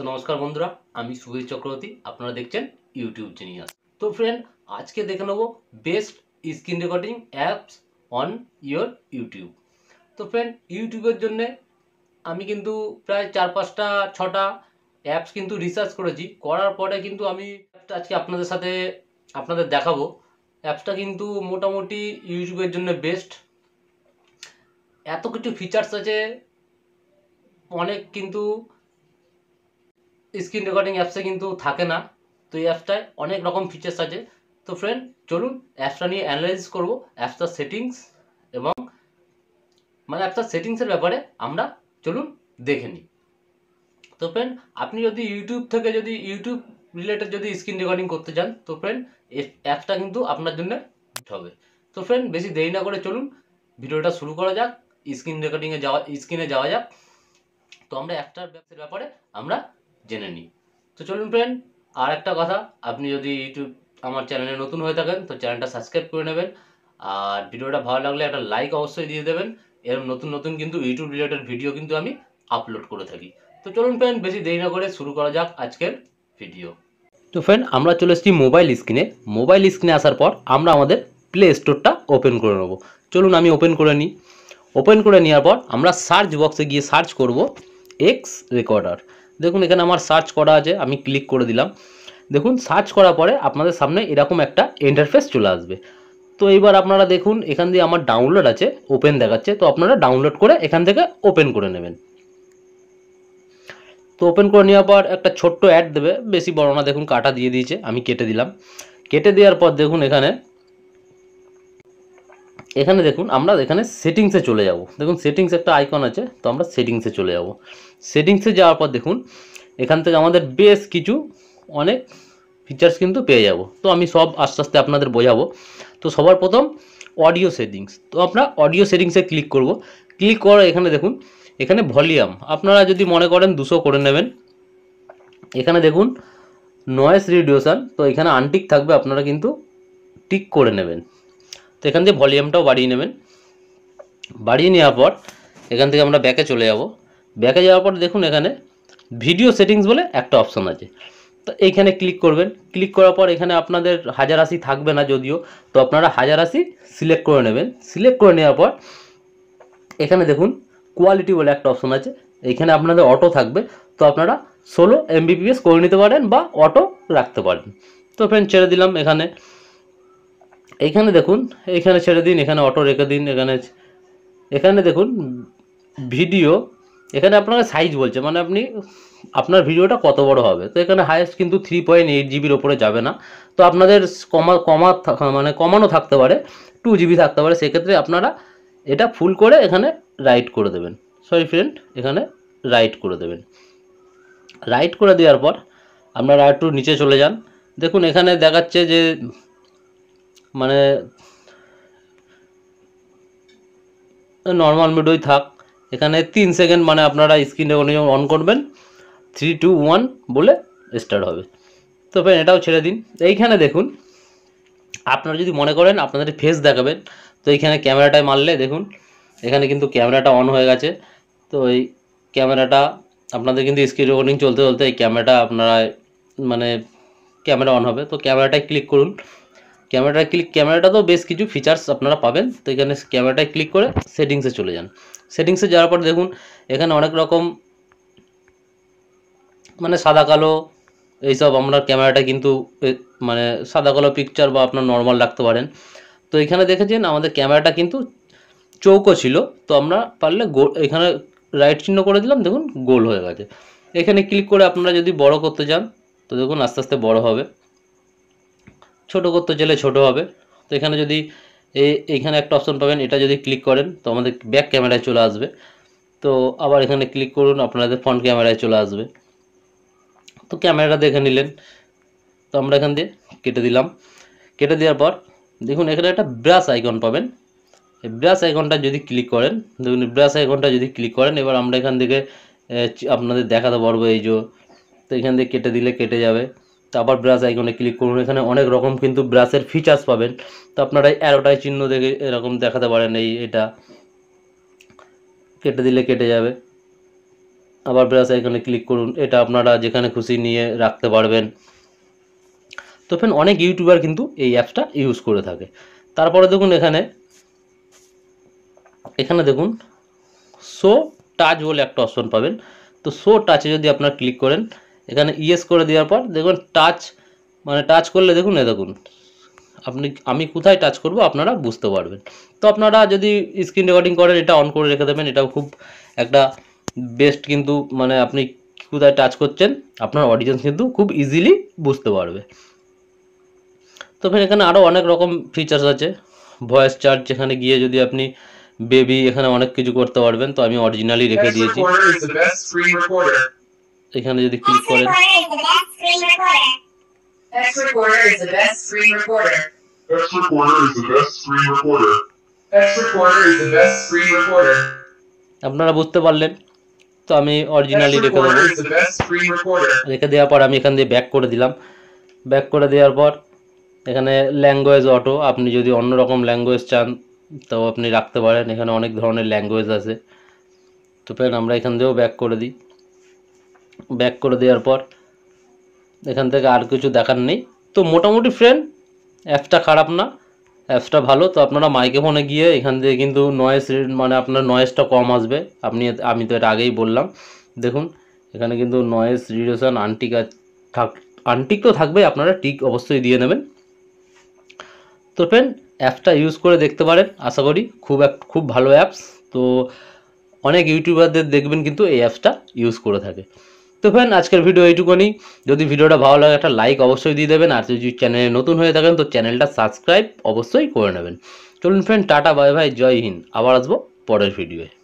তো নমস্কার বন্ধুরা আমি সুবীর চক্রবর্তী আপনারা দেখছেন ইউটিউব জিনিয়াস তো ফ্রেন্ড আজকে দেখে নেবো best screen recording apps on your YouTube তো ফ্রেন্ড ইউটিউবের জন্যে আমি কিন্তু প্রায় চার পাঁচটা ছটা অ্যাপস কিন্তু রিসার্চ করেছি করার পরে কিন্তু আমি আজকে আপনাদের সাথে আপনাদের দেখাবো অ্যাপসটা কিন্তু মোটামুটি ইউটিউবের জন্য বেস্ট এত কিছু ফিচার্স আছে অনেক কিন্তু স্ক্রিন রেকর্ডিং অ্যাপসে কিন্তু থাকে না তো এই অ্যাপসটায় অনেক রকম ফিচার্স আছে তো ফ্রেন্ড চলুন অ্যাপসটা নিয়ে অ্যানালাইজ করবো অ্যাপসটার সেটিংস এবং মানে অ্যাপসটার সেটিংসের ব্যাপারে আমরা চলুন দেখে নিই তো ফ্রেন্ড আপনি যদি ইউটিউব থেকে যদি ইউটিউব রিলেটেড যদি স্ক্রিন রেকর্ডিং করতে চান তো ফ্রেন্ড অ্যাপসটা কিন্তু আপনার জন্য হবে তো ফ্রেন্ড বেশি দেরি না করে চলুন ভিডিওটা শুরু করা যাক স্ক্রিন রেকর্ডিংয়ে যাওয়া স্ক্রিনে যাওয়া যাক তো আমরা একটা ব্যাপারে আমরা জেনে নিই তো চলুন ফ্রেন্ড আর একটা কথা আপনি যদি ইউটিউব আমার চ্যানেলে নতুন হয়ে থাকেন তো চ্যানেলটা সাবস্ক্রাইব করে নেবেন আর ভিডিওটা ভালো লাগলে একটা লাইক অবশ্যই দিয়ে দেবেন এরকম নতুন নতুন কিন্তু ইউটিউব রিলেটেড ভিডিও কিন্তু আমি আপলোড করে থাকি তো চলুন ফ্রেন বেশি দেরি না করে শুরু করা যাক আজকের ভিডিও তো ফ্রেন আমরা চলে এসেছি মোবাইল স্ক্রিনে মোবাইল স্ক্রিনে আসার পর আমরা আমাদের প্লে স্টোরটা ওপেন করে নেবো চলুন আমি ওপেন করে নিই ওপেন করে নেওয়ার পর আমরা সার্চ বক্সে গিয়ে সার্চ করব এক্স রেকর্ডার দেখুন এখানে আমার সার্চ করা আছে আমি ক্লিক করে দিলাম দেখুন সার্চ করার পরে আপনাদের সামনে এরকম একটা ইন্টারফেস চলে আসবে তো এইবার আপনারা দেখুন এখান দিয়ে আমার ডাউনলোড আছে ওপেন দেখাচ্ছে তো আপনারা ডাউনলোড করে এখান থেকে ওপেন করে নেবেন তো ওপেন করে নেওয়ার পর একটা ছোট্ট অ্যাড দেবে বেশি বড় না দেখুন কাটা দিয়ে দিয়েছে আমি কেটে দিলাম কেটে দেওয়ার পর দেখুন এখানে এখানে দেখুন আমরা এখানে সেটিংসে চলে যাব দেখুন সেটিংস একটা আইকন আছে তো আমরা সেটিংসে চলে যাব সেটিংসে যাওয়ার পর দেখুন এখান থেকে আমাদের বেশ কিছু অনেক ফিচার্স কিন্তু পেয়ে যাব তো আমি সব আস্তে আস্তে আপনাদের বোঝাবো তো সবার প্রথম অডিও সেটিংস তো আমরা অডিও সেটিংসে ক্লিক করব ক্লিক করার এখানে দেখুন এখানে ভলিউম আপনারা যদি মনে করেন দুশো করে নেবেন এখানে দেখুন নয়েস রিডিউশন তো এখানে আনটিক থাকবে আপনারা কিন্তু টিক করে নেবেন তো এখান থেকে ভলিউমটাও বাড়িয়ে নেবেন বাড়িয়ে নেওয়ার পর এখান থেকে আমরা ব্যাকে চলে যাব ব্যাকে যাওয়ার পর দেখুন এখানে ভিডিও সেটিংস বলে একটা অপশন আছে তো এইখানে ক্লিক করবেন ক্লিক করার পর এখানে আপনাদের হাজার আশি থাকবে না যদিও তো আপনারা হাজার আশি সিলেক্ট করে নেবেন সিলেক্ট করে নেওয়ার পর এখানে দেখুন কোয়ালিটি বলে একটা অপশন আছে এখানে আপনাদের অটো থাকবে তো আপনারা ষোলো এমবিপিএস করে নিতে পারেন বা অটো রাখতে পারেন তো ফ্রেন্ড ছেড়ে দিলাম এখানে এইখানে দেখুন এখানে ছেড়ে দিন এখানে অটো রেখে দিন এখানে এখানে দেখুন ভিডিও এখানে আপনাকে সাইজ বলছে মানে আপনি আপনার ভিডিওটা কত বড় হবে তো এখানে হায়েস্ট কিন্তু থ্রি পয়েন্ট এইট জিবির ওপরে যাবে না তো আপনাদের কমা কমা হ্যাঁ, মানে কমানো থাকতে পারে টু জিবি থাকতে পারে সেক্ষেত্রে আপনারা এটা ফুল করে এখানে রাইট করে দেবেন সরি ফ্রেন্ড এখানে রাইট করে দেবেন রাইট করে দেওয়ার পর আপনারা একটু নিচে চলে যান দেখুন এখানে দেখাচ্ছে যে মানে নর্মাল মোডই থাক এখানে তিন সেকেন্ড মানে আপনারা স্ক্রিন রেকর্ডিং অন করবেন থ্রি টু ওয়ান বলে স্টার্ট হবে তো ফ্যান এটাও ছেড়ে দিন এইখানে দেখুন আপনারা যদি মনে করেন আপনাদের ফেস দেখাবেন তো এইখানে ক্যামেরাটায় মারলে দেখুন এখানে কিন্তু ক্যামেরাটা অন হয়ে গেছে তো এই ক্যামেরাটা আপনাদের কিন্তু স্ক্রিন রেকর্ডিং চলতে চলতে এই ক্যামেরাটা আপনারা মানে ক্যামেরা অন হবে তো ক্যামেরাটায় ক্লিক করুন ক্যামেরাটা ক্লিক ক্যামেরাটা তো বেশ কিছু ফিচার্স আপনারা পাবেন তো এখানে ক্যামেরাটায় ক্লিক করে সেটিংসে চলে যান সেটিংসে যাওয়ার পর দেখুন এখানে অনেক রকম মানে সাদা কালো এইসব আপনার ক্যামেরাটা কিন্তু মানে সাদা কালো পিকচার বা আপনার নর্মাল রাখতে পারেন তো এখানে দেখেছেন আমাদের ক্যামেরাটা কিন্তু চৌকো ছিল তো আমরা পারলে গো এখানে রাইট চিহ্ন করে দিলাম দেখুন গোল হয়ে গেছে এখানে ক্লিক করে আপনারা যদি বড় করতে চান তো দেখুন আস্তে আস্তে বড় হবে ছোট করতে চাইলে ছোট হবে তো এখানে যদি এখানে একটা অপশন পাবেন এটা যদি ক্লিক করেন তো আমাদের ব্যাক ক্যামেরায় চলে আসবে তো আবার এখানে ক্লিক করুন আপনাদের ফ্রন্ট ক্যামেরায় চলে আসবে তো ক্যামেরাটা দেখে নিলেন তো আমরা এখান দিয়ে কেটে দিলাম কেটে দেওয়ার পর দেখুন এখানে একটা ব্রাশ আইকন পাবেন এই ব্রাশ আইকনটা যদি ক্লিক করেন দেখুন ব্রাশ আইকনটা যদি ক্লিক করেন এবার আমরা এখান থেকে আপনাদের দেখাতে পারবো এই যে তো এখান থেকে কেটে দিলে কেটে যাবে তো আবার ব্রাশ আইকনে ক্লিক করুন এখানে অনেক রকম কিন্তু ব্রাশের ফিচার্স পাবেন তো আপনারা অ্যারোটাই চিহ্ন দেখে এরকম দেখাতে পারেন এই এটা কেটে দিলে কেটে যাবে আবার ব্রাশ আইকনে ক্লিক করুন এটা আপনারা যেখানে খুশি নিয়ে রাখতে পারবেন তো ফ্রেন অনেক ইউটিউবার কিন্তু এই অ্যাপসটা ইউজ করে থাকে তারপরে দেখুন এখানে এখানে দেখুন শো টাচ বলে একটা অপশন পাবেন তো শো টাচে যদি আপনারা ক্লিক করেন এখানে ইয়েস e করে দেওয়ার পর দেখুন টাচ মানে টাচ করলে দেখুন এ দেখুন আপনি আমি কোথায় টাচ করব আপনারা বুঝতে পারবেন তো আপনারা যদি স্ক্রিন রেকর্ডিং করেন এটা অন করে রেখে দেবেন এটাও খুব একটা বেস্ট কিন্তু মানে আপনি কোথায় টাচ করছেন আপনার অডিয়েন্স কিন্তু খুব ইজিলি বুঝতে পারবে তো ফের এখানে আরও অনেক রকম ফিচার্স আছে ভয়েস চার্জ এখানে গিয়ে যদি আপনি বেবি এখানে অনেক কিছু করতে পারবেন তো আমি অরিজিনালি রেখে দিয়েছি এখানে যদি ক্লিক করেন আপনারা বুঝতে পারলেন তো আমি অরিজিনালি রেখে দেবো রেখে দেওয়ার পর আমি এখান দিয়ে ব্যাক করে দিলাম ব্যাক করে দেওয়ার পর এখানে ল্যাঙ্গুয়েজ অটো আপনি যদি অন্য রকম ল্যাঙ্গুয়েজ চান তো আপনি রাখতে পারেন এখানে অনেক ধরনের ল্যাঙ্গুয়েজ আছে তো ফ্রেন্ড আমরা এখান দিয়েও ব্যাক করে দিই ব্যাক করে দেওয়ার পর এখান থেকে আর কিছু দেখার নেই তো মোটামুটি ফ্রেন্ড অ্যাপসটা খারাপ না অ্যাপসটা ভালো তো আপনারা মাইকে ফোনে গিয়ে এখান থেকে কিন্তু নয়েস মানে আপনার নয়েসটা কম আসবে আপনি আমি তো এটা আগেই বললাম দেখুন এখানে কিন্তু নয়েস রিডিউশন আনটিক থাক আনটিক তো থাকবে আপনারা টিক অবশ্যই দিয়ে নেবেন তো ফ্রেন্ড অ্যাপসটা ইউজ করে দেখতে পারেন আশা করি খুব এক খুব ভালো অ্যাপস তো অনেক ইউটিউবারদের দেখবেন কিন্তু এই অ্যাপসটা ইউজ করে থাকে তো ফ্রেন আজকের ভিডিও এইটুকুনি যদি ভিডিওটা ভালো লাগে একটা লাইক অবশ্যই দিয়ে দেবেন আর যদি চ্যানেলে নতুন হয়ে থাকেন তো চ্যানেলটা সাবস্ক্রাইব অবশ্যই করে নেবেন চলুন friend tata bye bye Jai Hind আবার আসবো পরের ভিডিওয়ে